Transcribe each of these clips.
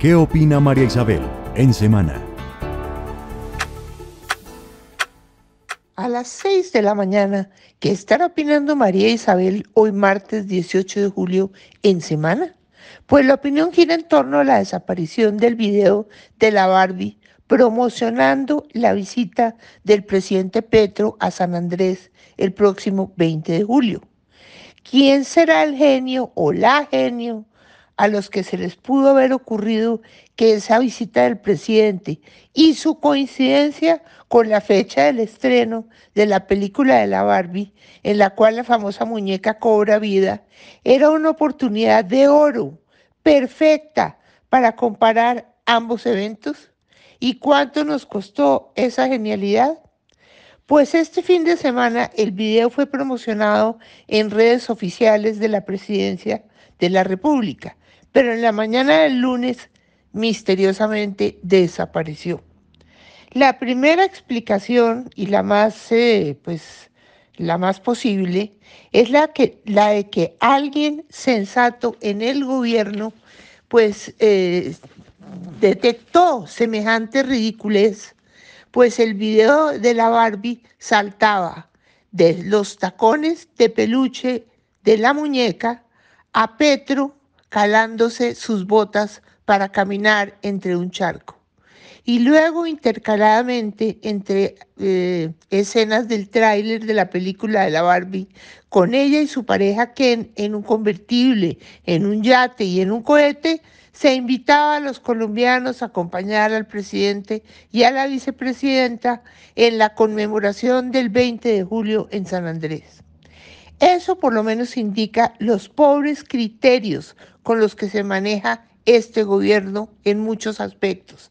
¿Qué opina María Isabel en semana? A las 6 de la mañana, ¿qué estará opinando María Isabel hoy martes 18 de julio en semana? Pues la opinión gira en torno a la desaparición del video de la Barbie promocionando la visita del presidente Petro a San Andrés el próximo 20 de julio. ¿Quién será el genio o la genio a los que se les pudo haber ocurrido que esa visita del presidente y su coincidencia con la fecha del estreno de la película de la Barbie, en la cual la famosa muñeca cobra vida, era una oportunidad de oro perfecta para comparar ambos eventos. ¿Y cuánto nos costó esa genialidad? Pues este fin de semana el video fue promocionado en redes oficiales de la presidencia de la República pero en la mañana del lunes misteriosamente desapareció. La primera explicación y la más, eh, pues, la más posible es la, que, la de que alguien sensato en el gobierno, pues, eh, detectó semejantes ridiculez, pues el video de la Barbie saltaba de los tacones de peluche de la muñeca a Petro calándose sus botas para caminar entre un charco. Y luego intercaladamente entre eh, escenas del tráiler de la película de la Barbie, con ella y su pareja Ken en un convertible, en un yate y en un cohete, se invitaba a los colombianos a acompañar al presidente y a la vicepresidenta en la conmemoración del 20 de julio en San Andrés. Eso por lo menos indica los pobres criterios con los que se maneja este gobierno en muchos aspectos.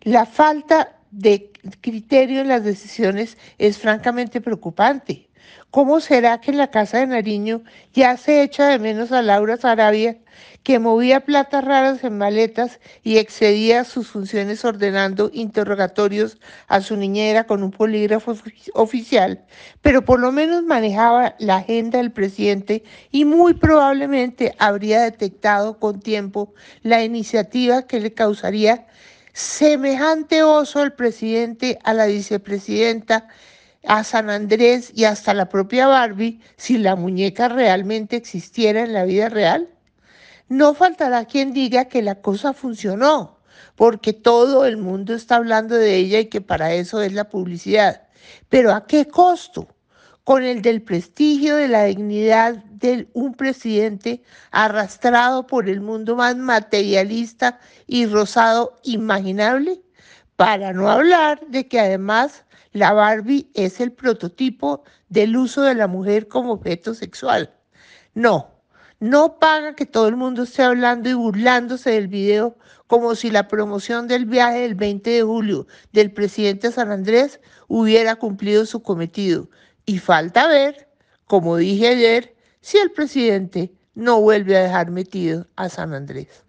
La falta de criterio en las decisiones es francamente preocupante. ¿Cómo será que en la casa de Nariño ya se echa de menos a Laura Sarabia, que movía platas raras en maletas y excedía sus funciones ordenando interrogatorios a su niñera con un polígrafo oficial, pero por lo menos manejaba la agenda del presidente y muy probablemente habría detectado con tiempo la iniciativa que le causaría semejante oso al presidente, a la vicepresidenta, a San Andrés y hasta la propia Barbie si la muñeca realmente existiera en la vida real? No faltará quien diga que la cosa funcionó, porque todo el mundo está hablando de ella y que para eso es la publicidad. Pero ¿a qué costo? Con el del prestigio, de la dignidad de un presidente arrastrado por el mundo más materialista y rosado imaginable. Para no hablar de que además la Barbie es el prototipo del uso de la mujer como objeto sexual. No, no paga que todo el mundo esté hablando y burlándose del video como si la promoción del viaje del 20 de julio del presidente San Andrés hubiera cumplido su cometido. Y falta ver, como dije ayer, si el presidente no vuelve a dejar metido a San Andrés.